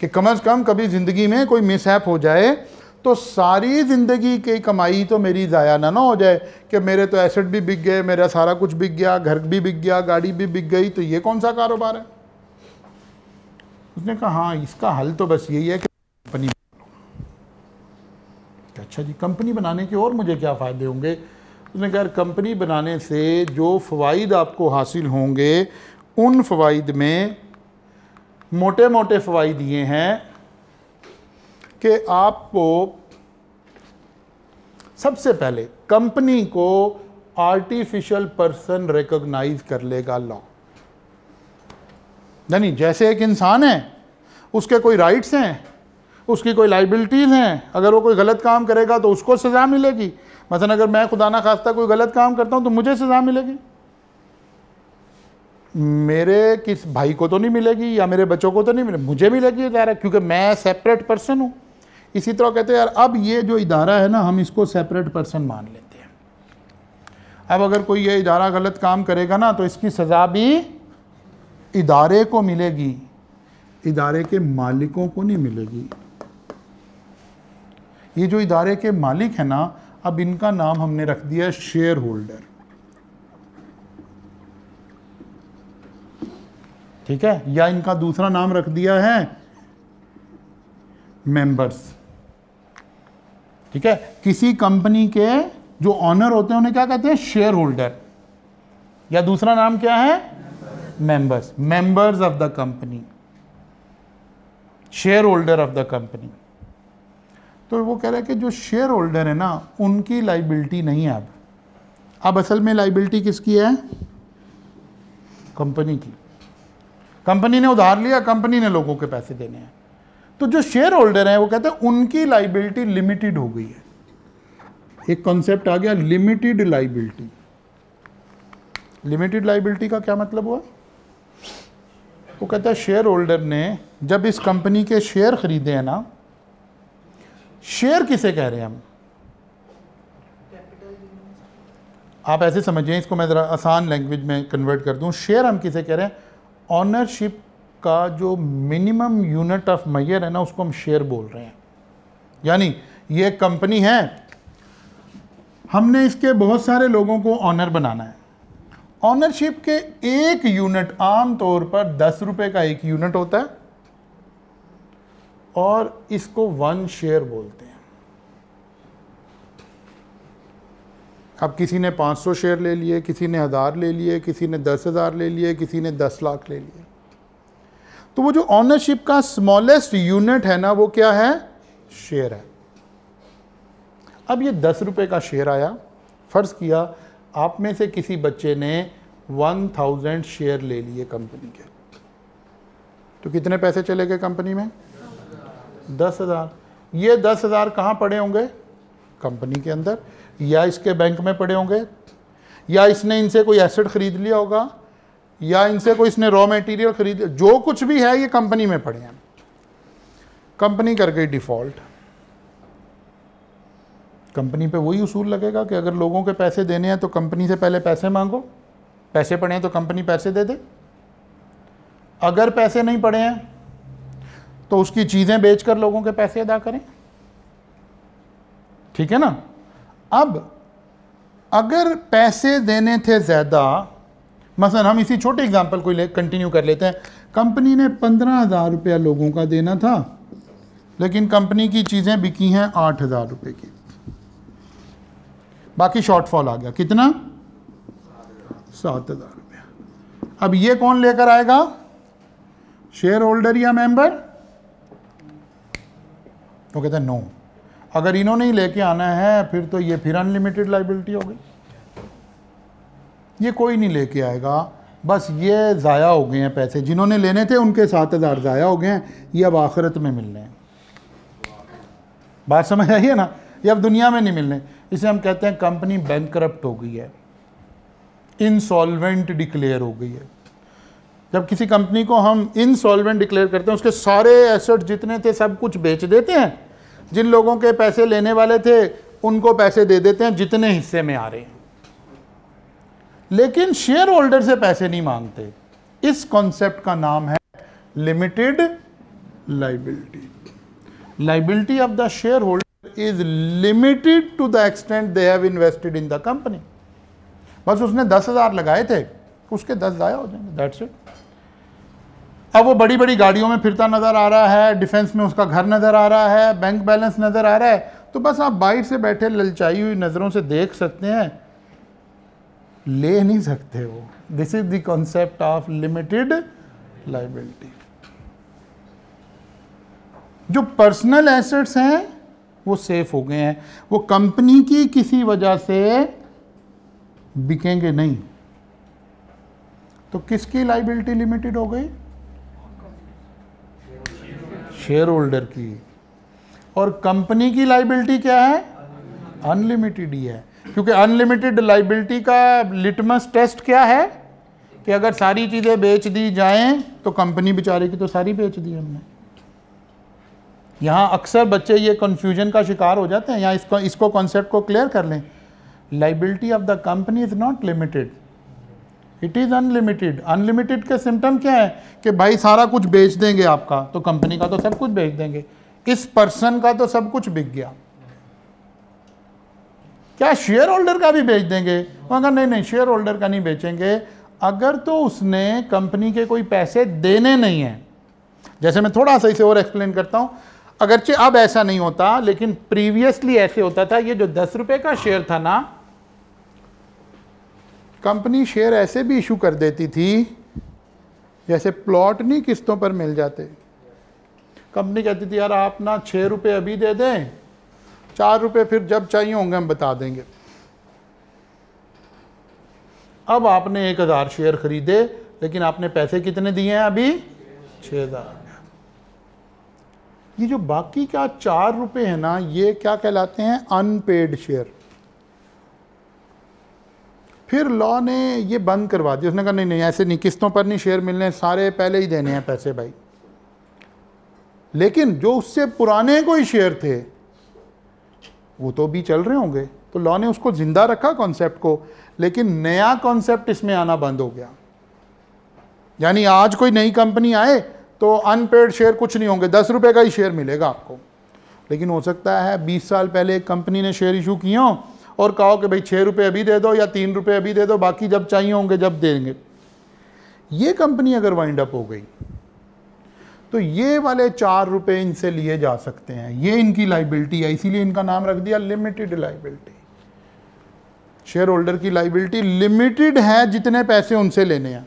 कि कम अज़ कम कभी ज़िंदगी में कोई मिसहैप हो जाए तो सारी ज़िंदगी की कमाई तो मेरी ज़ाया ना ना हो जाए कि मेरे तो एसेट भी बिक गए मेरा सारा कुछ बिक गया घर भी बिक गया गाड़ी भी बिक गई तो ये कौन सा कारोबार है उसने कहा हाँ इसका हल तो बस यही है कि कंपनी कि अच्छा जी कंपनी बनाने के और मुझे क्या फ़ायदे होंगे उसने कहा कंपनी बनाने से जो फ़वाद आपको हासिल होंगे उन फ़वाद में मोटे मोटे फ़वाद ये हैं कि आपको सबसे पहले कंपनी को आर्टिफिशियल पर्सन रिकॉग्नाइज कर लेगा लॉ यानी जैसे एक इंसान है उसके कोई राइट्स हैं उसकी कोई लाइबिलिटीज़ हैं अगर वो कोई गलत काम करेगा तो उसको सज़ा मिलेगी मसलन अगर मैं खुदा ना खास्ता कोई गलत काम करता हूँ तो मुझे सज़ा मिलेगी मेरे किस भाई को तो नहीं मिलेगी या मेरे बच्चों को तो नहीं मिलेगी मुझे मिलेगी इदारा क्योंकि मैं सेपरेट पर्सन हूँ इसी तरह कहते हैं यार अब ये जो इदारा है ना हम इसको सेपरेट पर्सन मान लेते हैं अब अगर कोई ये इदारा गलत काम करेगा ना तो इसकी सज़ा भी इदारे को मिलेगी इदारे के मालिकों को नहीं मिलेगी ये जो इदारे के मालिक है ना अब इनका नाम हमने रख दिया शेयर होल्डर ठीक है या इनका दूसरा नाम रख दिया है मेंबर्स ठीक है किसी कंपनी के जो ऑनर होते हैं उन्हें क्या कहते हैं शेयर होल्डर या दूसरा नाम क्या है members members of the company shareholder of the company तो वो कह रहा है कि जो शेयर होल्डर है ना उनकी लाइबिलिटी नहीं है अब अब असल में लाइबिलिटी किसकी है कंपनी की कंपनी ने उधार लिया कंपनी ने लोगों के पैसे देने हैं तो जो शेयर होल्डर हैं वो कहते हैं उनकी लाइबिलिटी लिमिटेड हो गई है एक कॉन्सेप्ट आ गया लिमिटेड लाइबिलिटी लिमिटेड लाइबिलिटी का क्या मतलब हुआ वो कहता है शेयर होल्डर ने जब इस कंपनी के शेयर खरीदे हैं ना शेयर किसे कह रहे हैं हम आप ऐसे समझिए इसको मैं ज़रा आसान लैंग्वेज में कन्वर्ट कर दूं शेयर हम किसे कह रहे हैं ऑनरशिप का जो मिनिमम यूनिट ऑफ मैयर है ना उसको हम शेयर बोल रहे हैं यानी ये कंपनी है हमने इसके बहुत सारे लोगों को ऑनर बनाना है ऑनरशिप के एक यूनिट आम तौर पर दस रुपये का एक यूनिट होता है और इसको वन शेयर बोलते हैं अब किसी ने 500 शेयर ले लिए किसी ने हज़ार ले लिए किसी ने दस हज़ार ले लिए किसी ने दस लाख ले लिए तो वो जो ऑनरशिप का स्मॉलेस्ट यूनिट है ना वो क्या है शेयर है अब ये दस रुपये का शेयर आया फ़र्ज़ किया आप में से किसी बच्चे ने वन थाउजेंड शेयर ले लिए कंपनी के तो कितने पैसे चले गए कंपनी में दस हज़ार ये दस हज़ार कहाँ पड़े होंगे कंपनी के अंदर या इसके बैंक में पड़े होंगे या इसने इनसे कोई एसेट ख़रीद लिया होगा या इनसे कोई इसने रॉ मटेरियल ख़रीद जो कुछ भी है ये कंपनी में पड़े हैं कंपनी कर गई डिफ़ॉल्ट कंपनी पे वही उसूल लगेगा कि अगर लोगों के पैसे देने हैं तो कंपनी से पहले पैसे मांगो पैसे पड़े हैं तो कंपनी पैसे दे दे अगर पैसे नहीं पड़े हैं तो उसकी चीज़ें बेचकर लोगों के पैसे अदा करें ठीक है ना अब अगर पैसे देने थे ज़्यादा मसलन हम इसी छोटे एग्जांपल को ले कंटिन्यू कर लेते हैं कंपनी ने पंद्रह हज़ार रुपया लोगों का देना था लेकिन कंपनी की चीज़ें बिकी हैं आठ हज़ार रुपये की बाकी शॉर्टफॉल आ गया कितना सात हज़ार रुपया अब ये कौन लेकर आएगा शेयर होल्डर या मेंबर तो कहते हैं नो अगर इन्होंने ही लेके आना है फिर तो ये फिर अनलिमिटेड लाइबिलिटी हो गई ये कोई नहीं लेके आएगा बस ये ज़ाया हो गए हैं पैसे जिन्होंने लेने थे उनके सात हज़ार ज़ाया हो गए हैं ये अब आखिरत में मिलने हैं बात समझ आई है ना ये अब दुनिया में नहीं मिलने इसे हम कहते हैं कंपनी बैंक हो गई है इंसॉलवेंट डिक्लेयर हो गई है जब किसी कंपनी को हम इनसॉल्वेंट डिक्लेयर करते हैं उसके सारे एसेट जितने थे सब कुछ बेच देते हैं जिन लोगों के पैसे लेने वाले थे उनको पैसे दे देते हैं जितने हिस्से में आ रहे हैं लेकिन शेयर होल्डर से पैसे नहीं मांगते इस कॉन्सेप्ट का नाम है limited liability liability of the shareholder is limited to the extent they have invested in the company बस उसने दस हज़ार लगाए थे उसके दस ज़ाया हो जाएंगे दैट्स इट अब वो बड़ी बड़ी गाड़ियों में फिरता नज़र आ रहा है डिफेंस में उसका घर नज़र आ रहा है बैंक बैलेंस नज़र आ रहा है तो बस आप बाइक से बैठे ललचाई हुई नज़रों से देख सकते हैं ले नहीं सकते वो this is concept of limited liability जो पर्सनल एसेट्स हैं वो सेफ हो गए हैं वो कंपनी की किसी वजह से बिकेंगे नहीं तो किसकी लाइबिलिटी लिमिटेड हो गई शेयर होल्डर की और कंपनी की लाइबिलिटी क्या है अनलिमिटेड ही है क्योंकि अनलिमिटेड लाइबिलिटी का लिटमस टेस्ट क्या है कि अगर सारी चीज़ें बेच दी जाएं तो कंपनी बेचारे की तो सारी बेच दी हमने यहाँ अक्सर बच्चे ये कन्फ्यूजन का शिकार हो जाते हैं यहाँ इसको इसको कॉन्सेप्ट को क्लियर कर लें liability of the company is not limited it is unlimited unlimited के सिम्टम क्या है कि भाई सारा कुछ बेच देंगे आपका तो कंपनी का तो सब कुछ बेच देंगे इस पर्सन का तो सब कुछ बिक गया क्या शेयर होल्डर का भी बेच देंगे मगर नहीं नहीं शेयर होल्डर का नहीं बेचेंगे अगर तो उसने कंपनी के कोई पैसे देने नहीं हैं जैसे मैं थोड़ा सा इसे और एक्सप्लेन करता हूँ अगरचे अब ऐसा नहीं होता लेकिन प्रीवियसली ऐसे होता था ये जो दस रुपये का शेयर था ना कंपनी शेयर ऐसे भी इशू कर देती थी जैसे प्लॉट नहीं किस्तों पर मिल जाते कंपनी कहती थी यार आप ना छः रुपये अभी दे दें चार रुपये फिर जब चाहिए होंगे हम बता देंगे अब आपने एक हज़ार शेयर ख़रीदे लेकिन आपने पैसे कितने दिए हैं अभी छः हज़ार ये जो बाकी का चार रुपये है ना ये क्या कहलाते हैं अनपेड शेयर फिर लॉ ने ये बंद करवा दिया उसने कहा नहीं नहीं ऐसे नहीं किस्तों पर नहीं शेयर मिलने सारे पहले ही देने हैं पैसे भाई लेकिन जो उससे पुराने कोई शेयर थे वो तो भी चल रहे होंगे तो लॉ ने उसको ज़िंदा रखा कॉन्सेप्ट को लेकिन नया कॉन्सेप्ट इसमें आना बंद हो गया यानी आज कोई नई कंपनी आए तो अनपेड शेयर कुछ नहीं होंगे दस रुपये का ही शेयर मिलेगा आपको लेकिन हो सकता है बीस साल पहले एक कंपनी ने शेयर इशू किया हो और कहो कि भाई छः रुपये अभी दे दो या तीन रुपये अभी दे दो बाकी जब चाहिए होंगे जब देंगे ये कंपनी अगर वाइंड अप हो गई तो ये वाले चार रुपये इनसे लिए जा सकते हैं ये इनकी लाइबिलिटी है इसीलिए इनका नाम रख दिया लिमिटेड लाइबिलिटी शेयर होल्डर की लाइबिलिटी लिमिटेड है जितने पैसे उनसे लेने हैं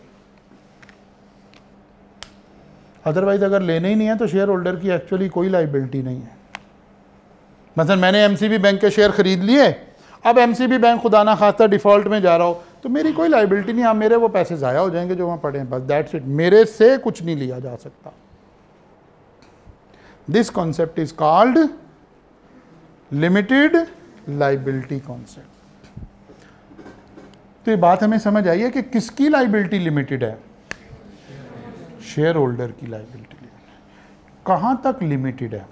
अदरवाइज अगर लेने ही नहीं है तो शेयर होल्डर की एक्चुअली कोई लाइबिलिटी नहीं है मतलब मैंने एमसीबी बैंक के शेयर खरीद लिए अब एम बैंक खुदा ना खासा डिफ़ॉल्ट में जा रहा हो तो मेरी कोई लाइबिलिटी नहीं आप मेरे वो पैसे ज़ाया हो जाएंगे जो वहाँ पड़े हैं बस दैट्स इट मेरे से कुछ नहीं लिया जा सकता this concept is called limited liability concept तो ये बात हमें समझ आई है कि किसकी लाइबिलिटी लिमिटेड है शेयर होल्डर की लाइबिलिटी कहाँ तक लिमिटेड है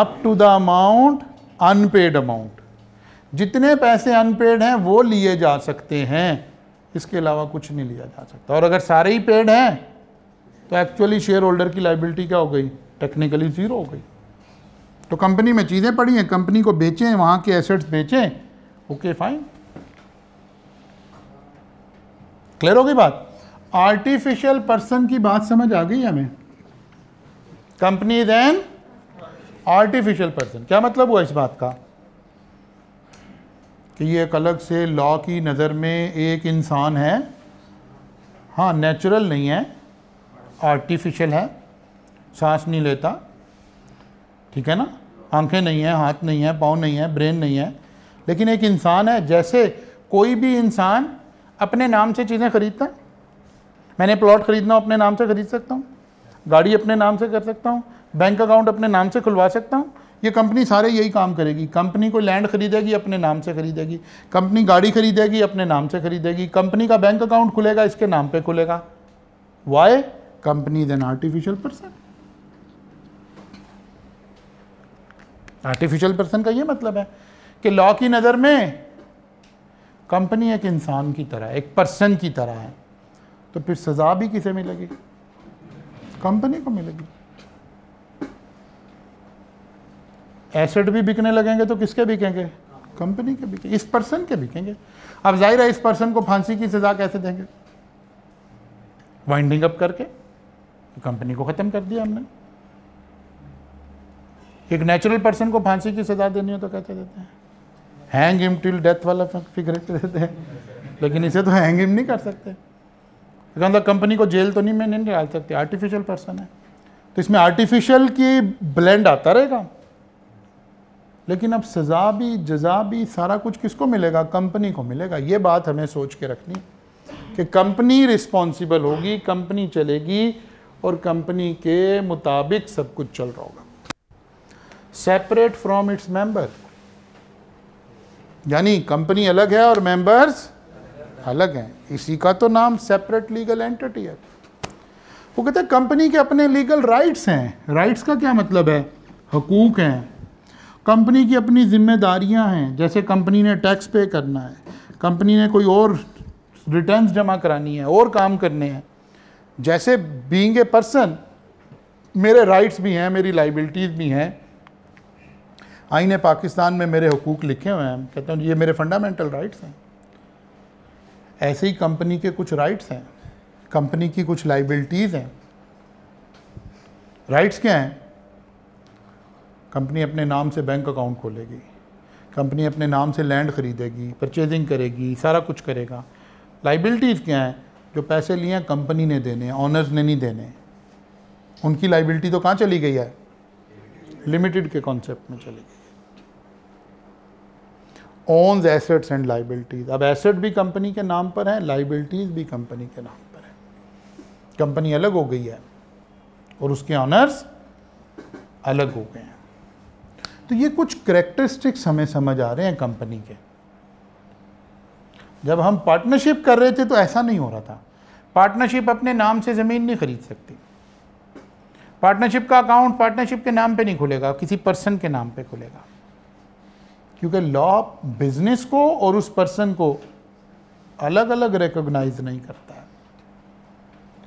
up to the amount unpaid amount जितने पैसे अनपेड हैं वो लिए जा सकते हैं इसके अलावा कुछ नहीं लिया जा सकता और अगर सारे ही पेड हैं तो एक्चुअली शेयर होल्डर की लाइबिलिटी क्या हो गई टेक्निकली ज़ीरो हो गई तो कंपनी में चीज़ें पड़ी हैं कंपनी को बेचें वहाँ के एसेट्स बेचें ओके फाइन क्लियर हो गई बात आर्टिफिशियल पर्सन की बात समझ आ गई हमें कंपनी देन आर्टिफिशियल पर्सन क्या मतलब हुआ इस बात का कि ये एक अलग से लॉ की नज़र में एक इंसान है हाँ नेचुरल नहीं है आर्टिफिशियल है सांस नहीं लेता ठीक है ना आंखें नहीं है हाथ नहीं है पाँव नहीं है ब्रेन नहीं है लेकिन एक इंसान है जैसे कोई भी इंसान अपने नाम से चीज़ें खरीदता है मैंने प्लॉट खरीदना अपने नाम से खरीद सकता हूँ गाड़ी अपने नाम से कर सकता हूँ बैंक अकाउंट अपने नाम से खुलवा सकता हूँ ये कंपनी सारे यही काम करेगी कंपनी को लैंड खरीदेगी अपने नाम से खरीदेगी कंपनी गाड़ी खरीदेगी अपने नाम से खरीदेगी कंपनी का बैंक अकाउंट खुलेगा इसके नाम पे खुलेगा why company is an artificial person artificial person का ये मतलब है कि लॉ की नज़र में कंपनी एक इंसान की तरह एक पर्सन की तरह है तो फिर सज़ा भी किसे मिलेगी कंपनी को मिलेगी एसेट भी बिकने लगेंगे तो किसके बिकेंगे कंपनी के बिकेंगे इस पर्सन के बिकेंगे अब जाहिर है इस पर्सन को फांसी की सजा कैसे देंगे वाइंडिंग अप करके कंपनी को ख़त्म कर दिया हमने एक नेचुरल पर्सन को फांसी की सजा देनी हो तो कहते देते हैं हैंग इम टिल डेथ वाला फिक्र देते हैं लेकिन इसे तो हैंग इम नहीं कर सकते मतलब कंपनी को जेल तो नहीं मैंने नहीं डाल सकते आर्टिफिशियल पर्सन है तो इसमें आर्टिफिशियल की ब्लेंड आता रहेगा लेकिन अब सज़ा भी जजा भी सारा कुछ किसको मिलेगा कंपनी को मिलेगा ये बात हमें सोच के रखनी कि कंपनी रिस्पॉन्सिबल होगी कंपनी चलेगी और कंपनी के मुताबिक सब कुछ चल रहा होगा सेपरेट फ्रॉम इट्स मेंबर यानी कंपनी अलग है और मेंबर्स अलग हैं इसी का तो नाम सेपरेट लीगल एंटिटी है वो कहते हैं कंपनी के अपने लीगल राइट्स हैं राइट्स का क्या मतलब है हकूक हैं कंपनी की अपनी जिम्मेदारियां हैं जैसे कंपनी ने टैक्स पे करना है कंपनी ने कोई और रिटर्न्स जमा करानी है और काम करने हैं जैसे बींग ए पर्सन मेरे राइट्स भी हैं मेरी लाइबिलिटीज़ भी हैं आईने पाकिस्तान में मेरे हकूक़ लिखे हुए हैं कहते हैं ये मेरे फंडामेंटल राइट्स हैं ऐसे ही कंपनी के कुछ राइट्स हैं कंपनी की कुछ लाइबिलिटीज़ हैं राइट्स क्या हैं कंपनी अपने नाम से बैंक अकाउंट खोलेगी कंपनी अपने नाम से लैंड खरीदेगी परचेजिंग करेगी सारा कुछ करेगा लाइबिलिटीज़ क्या हैं जो पैसे लिए हैं कंपनी ने देने ऑनर्स ने नहीं देने उनकी लाइबिलिटी तो कहाँ चली गई है लिमिटेड के कॉन्सेप्ट में चली गई ओन्स एसेट्स एंड लाइबिलिटीज़ अब एसेट भी कंपनी के नाम पर है लाइबिलिटीज़ भी कंपनी के नाम पर है कंपनी अलग हो गई है और उसके ऑनर्स अलग हो गए हैं तो ये कुछ करेक्टरिस्टिक्स हमें समझ आ रहे हैं कंपनी के जब हम पार्टनरशिप कर रहे थे तो ऐसा नहीं हो रहा था पार्टनरशिप अपने नाम से ज़मीन नहीं खरीद सकती पार्टनरशिप का अकाउंट पार्टनरशिप के नाम पे नहीं खुलेगा किसी पर्सन के नाम पे खुलेगा क्योंकि लॉ बिजनेस को और उस पर्सन को अलग अलग रिकोगनाइज नहीं करता है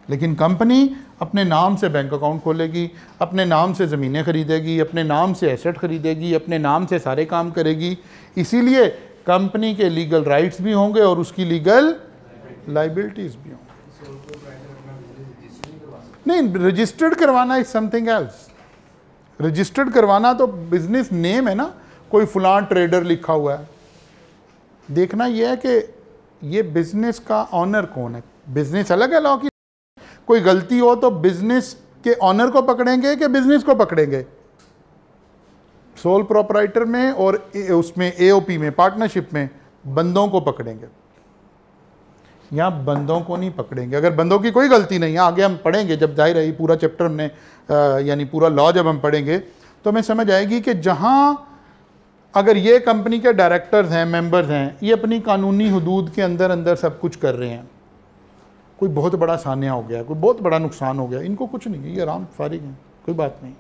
लेकिन कंपनी अपने नाम से बैंक अकाउंट खोलेगी अपने नाम से ज़मीनें खरीदेगी अपने नाम से एसेट खरीदेगी अपने नाम से सारे काम करेगी इसीलिए कंपनी के लीगल राइट्स भी होंगे और उसकी लीगल लाइबिलिटीज़ भी होंगी नहीं रजिस्टर्ड करवाना इज समथिंग एल्स रजिस्टर्ड करवाना तो बिजनेस नेम है ना कोई फलां ट्रेडर लिखा हुआ है देखना यह है कि ये बिजनेस का ऑनर कौन है बिजनेस अलग है लॉ की कोई गलती हो तो बिजनेस के ऑनर को पकड़ेंगे कि बिजनेस को पकड़ेंगे सोल प्रोपराइटर में और उसमें एओपी में पार्टनरशिप में बंदों को पकड़ेंगे यहाँ बंदों को नहीं पकड़ेंगे अगर बंदों की कोई गलती नहीं है आगे हम पढ़ेंगे जब जाहिर है पूरा चैप्टर हमने यानी पूरा लॉ जब हम पढ़ेंगे तो हमें समझ आएगी कि जहाँ अगर ये कंपनी के डायरेक्टर्स हैं मेंबर्स हैं ये अपनी कानूनी हदूद के अंदर अंदर सब कुछ कर रहे हैं कोई बहुत बड़ा सान्या हो गया कोई बहुत बड़ा नुकसान हो गया इनको कुछ नहीं है ये आराम फारिग हैं कोई बात नहीं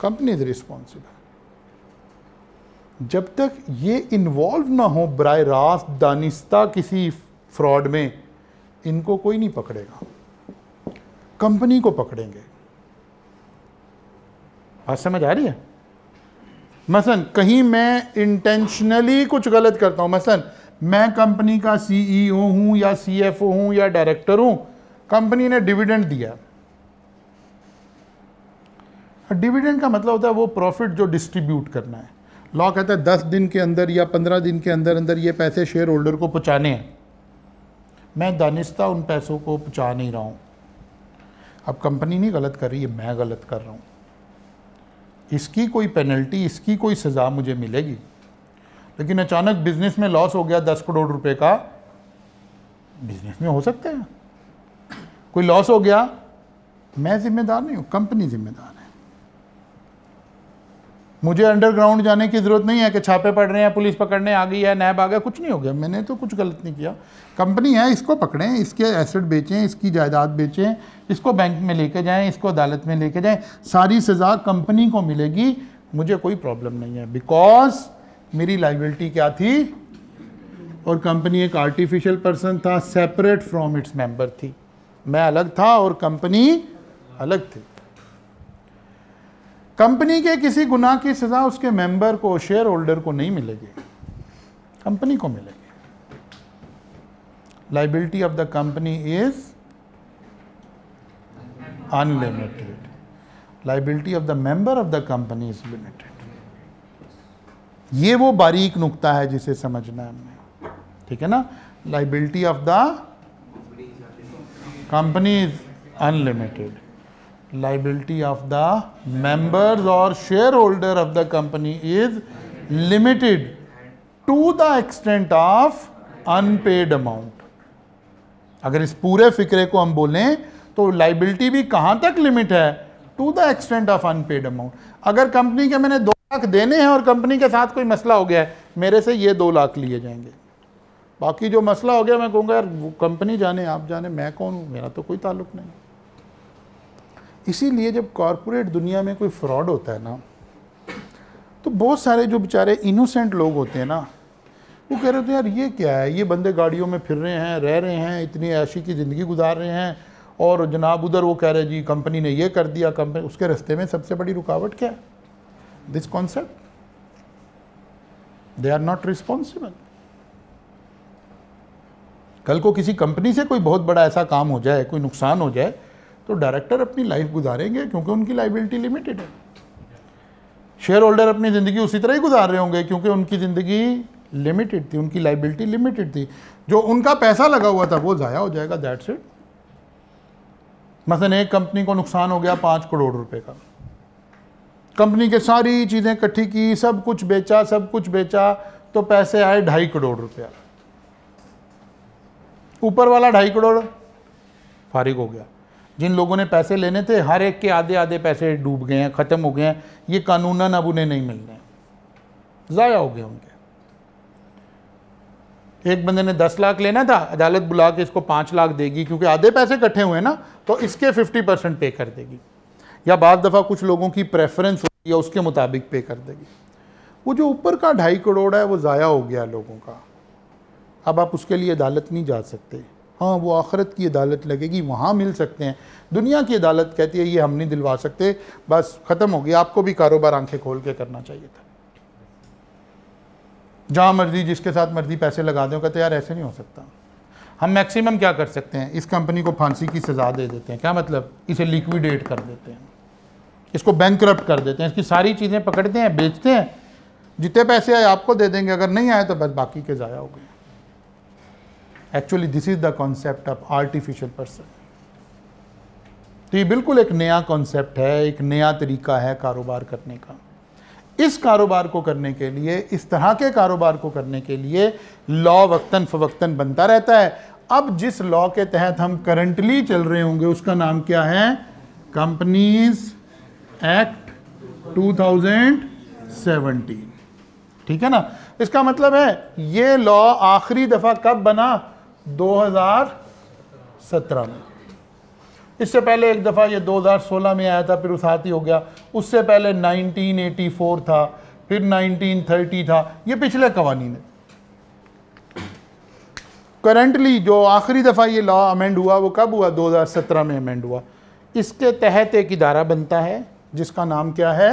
कंपनी इज रिस्पॉन्सिबल जब तक ये इन्वॉल्व ना हो बर रास्त दानिस्ता किसी फ्रॉड में इनको कोई नहीं पकड़ेगा कंपनी को पकड़ेंगे बात समझ आ रही है मसन कहीं मैं इंटेंशनली कुछ गलत करता हूं मसन मैं कंपनी का सीईओ e हूं या सीएफओ हूं या डायरेक्टर हूं कंपनी ने डिविडेंड दिया डिविडेंड का मतलब होता है वो प्रॉफिट जो डिस्ट्रीब्यूट करना है लॉ कहता है दस दिन के अंदर या पंद्रह दिन के अंदर अंदर ये पैसे शेयर होल्डर को पहुँचाने हैं मैं दानिस्ता उन पैसों को पहुँचा नहीं रहा हूँ अब कंपनी नहीं गलत कर रही है मैं गलत कर रहा हूँ इसकी कोई पेनल्टी इसकी कोई सज़ा मुझे मिलेगी लेकिन अचानक बिजनेस में लॉस हो गया दस करोड़ रुपए का बिजनेस में हो सकते हैं कोई लॉस हो गया मैं जिम्मेदार नहीं हूं कंपनी जिम्मेदार है मुझे अंडरग्राउंड जाने की ज़रूरत नहीं है कि छापे पड़ रहे हैं पुलिस पकड़ने आ गई है नैब आ गया कुछ नहीं हो गया मैंने तो कुछ गलत नहीं किया कंपनी है इसको पकड़ें इसके एसेट बेचें इसकी जायदाद बेचें इसको बैंक में लेके जाएं इसको अदालत में लेके जाएं सारी सज़ा कंपनी को मिलेगी मुझे कोई प्रॉब्लम नहीं है बिकॉज़ मेरी लाइबिलिटी क्या थी और कंपनी एक आर्टिफिशियल पर्सन था सेपरेट फ्रॉम इट्स मेंबर थी मैं अलग था और कंपनी अलग थी कंपनी के किसी गुनाह की सज़ा उसके मेंबर को शेयर होल्डर को नहीं मिलेगी कंपनी को मिलेगी liability of the company is unlimited liability of the member of the company is limited ये वो बारीक नुकता है जिसे समझना है हमने ठीक है ना liability of the company is unlimited liability of the members और shareholder of the company is limited to the extent of unpaid amount अगर इस पूरे फिक्रे को हम बोलें तो लाइबिलिटी भी कहां तक लिमिट है to the extent of unpaid amount अगर कंपनी के मैंने दो लाख देने हैं और कंपनी के साथ कोई मसला हो गया है मेरे से ये दो लाख लिए जाएंगे बाकी जो मसला हो गया मैं कहूँगा यार वो कंपनी जाने आप जाने मैं कौन हूँ मेरा तो कोई ताल्लुक नहीं इसीलिए जब कॉरपोरेट दुनिया में कोई फ्रॉड होता है ना तो बहुत सारे जो बेचारे इनोसेंट लोग होते हैं ना वो कह रहे थे यार ये क्या है ये बंदे गाड़ियों में फिर रहे हैं रह रहे हैं इतनी ऐशी की ज़िंदगी गुजार रहे हैं और जनाब उधर वो कह रहे जी कंपनी ने ये कर दिया कंपनी उसके रस्ते में सबसे बड़ी रुकावट क्या है this concept they are not responsible कल को किसी कंपनी से कोई बहुत बड़ा ऐसा काम हो जाए कोई नुकसान हो जाए तो डायरेक्टर अपनी लाइफ गुजारेंगे क्योंकि उनकी लाइबिलिटी लिमिटेड है शेयर होल्डर अपनी ज़िंदगी उसी तरह ही गुजार रहे होंगे क्योंकि उनकी ज़िंदगी लिमिटेड थी उनकी लाइबिलिटी लिमिटेड थी जो उनका पैसा लगा हुआ था वो ज़ाया हो जाएगा दैट्स इट मसलन एक कंपनी को नुकसान हो गया पाँच करोड़ रुपए का कंपनी के सारी चीज़ें इकट्ठी की सब कुछ बेचा सब कुछ बेचा तो पैसे आए ढाई करोड़ रुपया ऊपर वाला ढाई करोड़ फारिग हो गया जिन लोगों ने पैसे लेने थे हर एक के आधे आधे पैसे डूब गए हैं ख़त्म हो गए हैं ये कानूनन अब उन्हें नहीं मिलने ज़ाया हो गए उनके एक बंदे ने दस लाख लेना था अदालत बुला के इसको पाँच लाख देगी क्योंकि आधे पैसे इकट्ठे हुए ना तो इसके फिफ्टी परसेंट पे कर देगी या बाद दफ़ा कुछ लोगों की प्रेफरेंस होगी या उसके मुताबिक पे कर देगी वो जो ऊपर का ढाई करोड़ है वो ज़ाया हो गया लोगों का अब आप उसके लिए अदालत नहीं जा सकते हाँ वो आखरत की अदालत लगेगी वहाँ मिल सकते हैं दुनिया की अदालत कहती है ये हम नहीं दिलवा सकते बस ख़त्म हो गया आपको भी कारोबार आंखें खोल के करना चाहिए था जहाँ मर्जी जिसके साथ मर्जी पैसे लगा दें कहते यार ऐसे नहीं हो सकता हम मैक्सिमम क्या कर सकते हैं इस कंपनी को फांसी की सज़ा दे देते हैं क्या मतलब इसे लिक्विडेट कर देते हैं इसको बैंक कर देते हैं इसकी सारी चीज़ें पकड़ते हैं बेचते हैं जितने पैसे आए आपको दे देंगे अगर नहीं आए तो बस बाकी के ज़ाया हो गए actually this is the concept of artificial person तो ये बिल्कुल एक नया कॉन्सेप्ट है एक नया तरीका है कारोबार करने का इस कारोबार को करने के लिए इस तरह के कारोबार को करने के लिए लॉ वक्ता फ़वक्ता बनता रहता है अब जिस लॉ के तहत हम करंटली चल रहे होंगे उसका नाम क्या है कंपनीज एक्ट 2017 ठीक है ना इसका मतलब है ये लॉ आखिरी दफ़ा कब बना 2017 में इससे पहले एक दफ़ा ये 2016 में आया था फिर उसाती हो गया उससे पहले 1984 था फिर 1930 था ये पिछले कवानी है करंटली जो आखिरी दफ़ा ये लॉ अमेंड हुआ वो कब हुआ 2017 में अमेंड हुआ इसके तहत एक इदारा बनता है जिसका नाम क्या है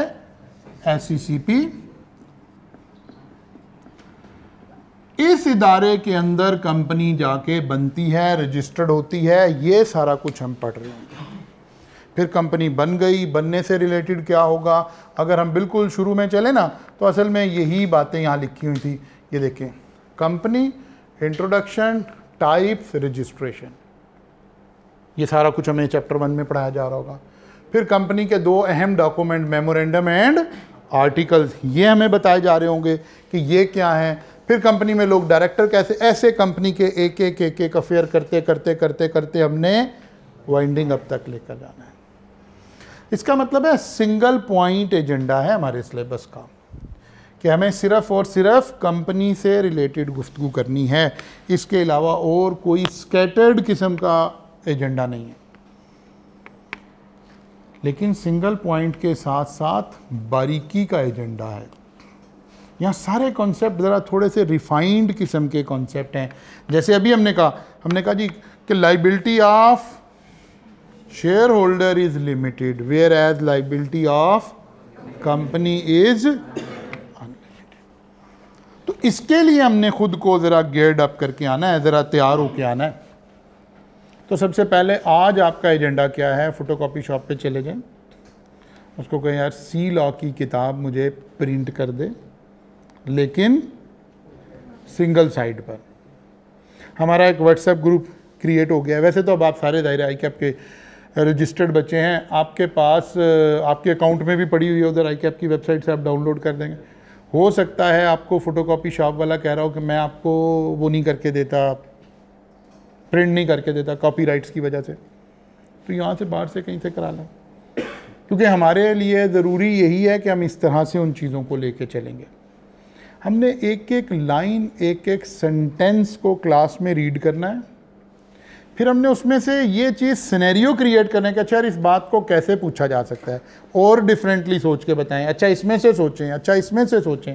एस सी सी पी इदारे के अंदर कंपनी जाके बनती है रजिस्टर्ड होती है ये सारा कुछ हम पढ़ रहे हैं फिर कंपनी बन गई बनने से रिलेटेड क्या होगा अगर हम बिल्कुल शुरू में चले ना तो असल में यही बातें यहाँ लिखी हुई थी ये देखें कंपनी इंट्रोडक्शन टाइप्स रजिस्ट्रेशन ये सारा कुछ हमें चैप्टर वन में पढ़ाया जा रहा होगा फिर कंपनी के दो अहम डॉक्यूमेंट मेमोरेंडम एंड आर्टिकल्स ये हमें बताए जा रहे होंगे कि ये क्या है फिर कंपनी में लोग डायरेक्टर कैसे ऐसे कंपनी के एक एक एक एक अफेयर करते करते करते करते हमने वाइंडिंग अप तक लेकर जाना है इसका मतलब है सिंगल पॉइंट एजेंडा है हमारे सिलेबस का कि हमें सिर्फ और सिर्फ कंपनी से रिलेटेड गुफ्तु करनी है इसके अलावा और कोई स्केटर्ड किस्म का एजेंडा नहीं है लेकिन सिंगल पॉइंट के साथ साथ बारीकी का एजेंडा है यहाँ सारे कॉन्सेप्ट ज़रा थोड़े से रिफाइंड किस्म के कॉन्सेप्ट हैं जैसे अभी हमने कहा हमने कहा जी कि liability of shareholder is limited whereas liability of company is तो इसके लिए हमने खुद को ज़रा गेड अप करके आना है ज़रा तैयार होके आना है तो सबसे पहले आज आपका एजेंडा क्या है फोटोकॉपी शॉप पे चले जाएं उसको कहें यार सी लॉ की किताब मुझे प्रिंट कर दे लेकिन सिंगल साइड पर हमारा एक व्हाट्सएप ग्रुप क्रिएट हो गया वैसे तो अब आप सारे दायरे आई कैप के रजिस्टर्ड बच्चे हैं आपके पास आपके अकाउंट में भी पड़ी हुई है उधर आई कैप की वेबसाइट से आप डाउनलोड कर देंगे हो सकता है आपको फ़ोटोकॉपी शॉप वाला कह रहा हो कि मैं आपको वो नहीं करके देता प्रिंट नहीं करके देता राइट्स की वजह से तो यहाँ से बाहर से कहीं से करा लें क्योंकि हमारे लिए ज़रूरी यही है कि हम इस तरह से उन चीज़ों को कर चलेंगे हमने एक एक लाइन एक एक सेंटेंस को क्लास में रीड करना है फिर हमने उसमें से ये चीज़ सिनेरियो क्रिएट करने का अच्छा यार इस बात को कैसे पूछा जा सकता है और डिफरेंटली सोच के बताएं अच्छा इसमें से सोचें अच्छा इसमें से सोचें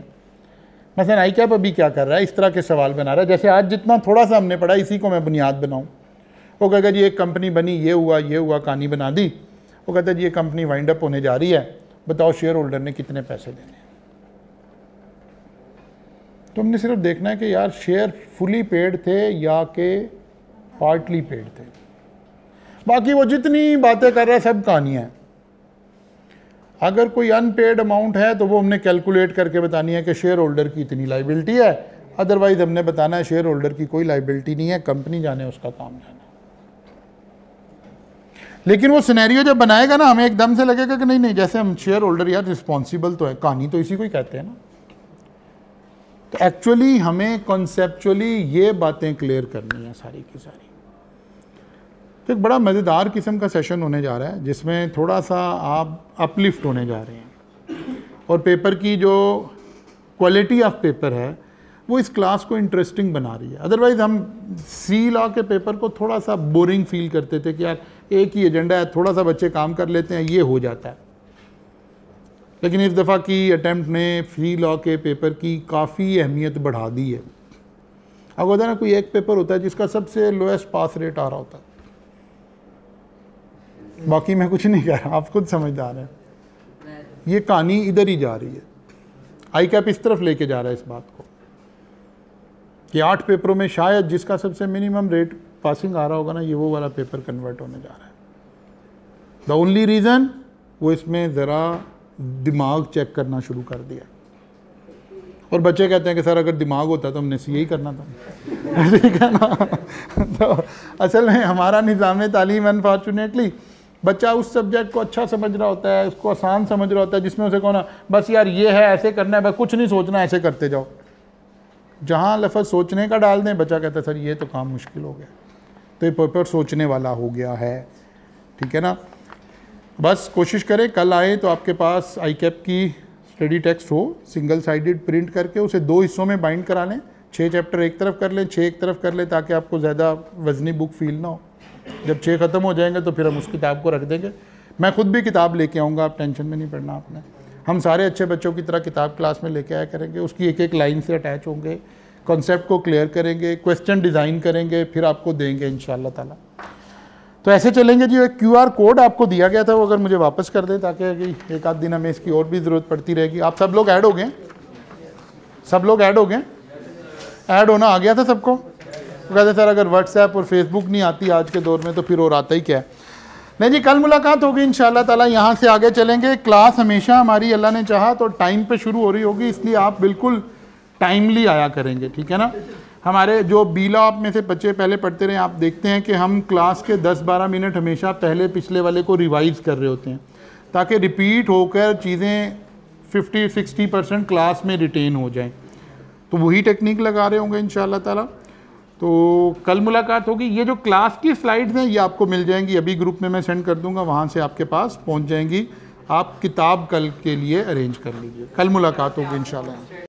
मसलन आई कैप अभी क्या कर रहा है इस तरह के सवाल बना रहा है जैसे आज जितना थोड़ा सा हमने पढ़ा इसी को मैं बुनियाद बनाऊँ वो कहेगा जी एक कंपनी बनी ये हुआ ये हुआ कहानी बना दी वो कहता है जी ये कंपनी वाइंड अप होने जा रही है बताओ शेयर होल्डर ने कितने पैसे देने तुमने सिर्फ देखना है कि यार शेयर फुली पेड थे या के पार्टली पेड थे बाकी वो जितनी बातें कर रहा है सब कहानियाँ अगर कोई अनपेड अमाउंट है तो वो हमने कैलकुलेट करके बतानी है कि शेयर होल्डर की इतनी लाइबिलिटी है अदरवाइज हमने बताना है शेयर होल्डर की कोई लाइबिलिटी नहीं है कंपनी जाने उसका काम जाना लेकिन वो सिनेरियो जब बनाएगा ना हमें एकदम से लगेगा कि नहीं नहीं जैसे हम शेयर होल्डर यार रिस्पॉन्सिबल तो है कहानी तो इसी को ही कहते हैं ना तो एक्चुअली हमें कॉन्सेप्चुअली ये बातें क्लियर करनी है सारी की सारी तो एक बड़ा मज़ेदार किस्म का सेशन होने जा रहा है जिसमें थोड़ा सा आप अपलिफ्ट होने जा रहे हैं और पेपर की जो क्वालिटी ऑफ पेपर है वो इस क्लास को इंटरेस्टिंग बना रही है अदरवाइज़ हम सी लॉ के पेपर को थोड़ा सा बोरिंग फील करते थे कि यार एक ही एजेंडा है थोड़ा सा बच्चे काम कर लेते हैं ये हो जाता है लेकिन इस दफ़ा की अटैम्प्ट ने फ्री लॉ के पेपर की काफ़ी अहमियत बढ़ा दी है अब होता ना कोई एक पेपर होता है जिसका सबसे लोएस्ट पास रेट आ रहा होता है बाकी मैं कुछ नहीं कह रहा आप खुद समझदार हैं ये कहानी इधर ही जा रही है आई कैप इस तरफ लेके जा रहा है इस बात को कि आठ पेपरों में शायद जिसका सबसे मिनिमम रेट पासिंग आ रहा होगा ना ये वो वाला पेपर कन्वर्ट होने जा रहा है द ओनली रीज़न वो इसमें ज़रा दिमाग चेक करना शुरू कर दिया और बच्चे कहते हैं कि सर अगर दिमाग होता तो हमने यही करना था ऐसे ही कहना तो असल में हमारा निज़ाम तालीम अनफॉर्चुनेटली बच्चा उस सब्जेक्ट को अच्छा समझ रहा होता है उसको आसान समझ रहा होता है जिसमें उसे कहना बस यार ये है ऐसे करना है बस कुछ नहीं सोचना ऐसे करते जाओ जहाँ लफज सोचने का डाल दें बच्चा कहता है सर ये तो काम मुश्किल हो गया तो ये पेपर सोचने वाला हो गया है ठीक है ना बस कोशिश करें कल आए तो आपके पास आई कैप की स्टडी टेक्स्ट हो सिंगल साइडेड प्रिंट करके उसे दो हिस्सों में बाइंड करा लें छः चैप्टर एक तरफ कर लें छः एक तरफ कर लें ताकि आपको ज़्यादा वजनी बुक फील ना हो जब छः ख़त्म हो जाएंगे तो फिर हम उस किताब को रख देंगे मैं खुद भी किताब लेके आऊँगा आप टेंशन में नहीं पड़ना आपने हम सारे अच्छे बच्चों की तरह किताब क्लास में लेके आया करेंगे उसकी एक एक लाइन से अटैच होंगे कॉन्सेप्ट को क्लियर करेंगे क्वेश्चन डिज़ाइन करेंगे फिर आपको देंगे इन ताला तो ऐसे चलेंगे जी एक क्यू कोड आपको दिया गया था वो अगर मुझे वापस कर दें ताकि एक आध दिन हमें इसकी और भी ज़रूरत पड़ती रहेगी आप सब लोग ऐड हो गए सब लोग ऐड हो गए ऐड होना आ गया था सबको तो कहते सर अगर व्हाट्सएप और फेसबुक नहीं आती आज के दौर में तो फिर और आता ही क्या है नहीं जी कल मुलाकात होगी इन ताला यहाँ से आगे चलेंगे क्लास हमेशा हमारी अल्लाह ने चाहा तो टाइम पे शुरू हो रही होगी इसलिए आप बिल्कुल टाइमली आया करेंगे ठीक है ना हमारे जो बीला आप में से बच्चे पहले पढ़ते रहे आप देखते हैं कि हम क्लास के 10-12 मिनट हमेशा पहले पिछले वाले को रिवाइज कर रहे होते हैं ताकि रिपीट होकर चीज़ें 50-60 परसेंट क्लास में रिटेन हो जाएं तो वही टेक्निक लगा रहे होंगे इन ताला तो कल मुलाकात होगी ये जो क्लास की स्लाइड्स हैं ये आपको मिल जाएंगी अभी ग्रुप में मैं सेंड कर दूँगा वहाँ से आपके पास पहुँच जाएंगी आप किताब कल के लिए अरेंज कर लीजिए कल मुलाकात होगी इन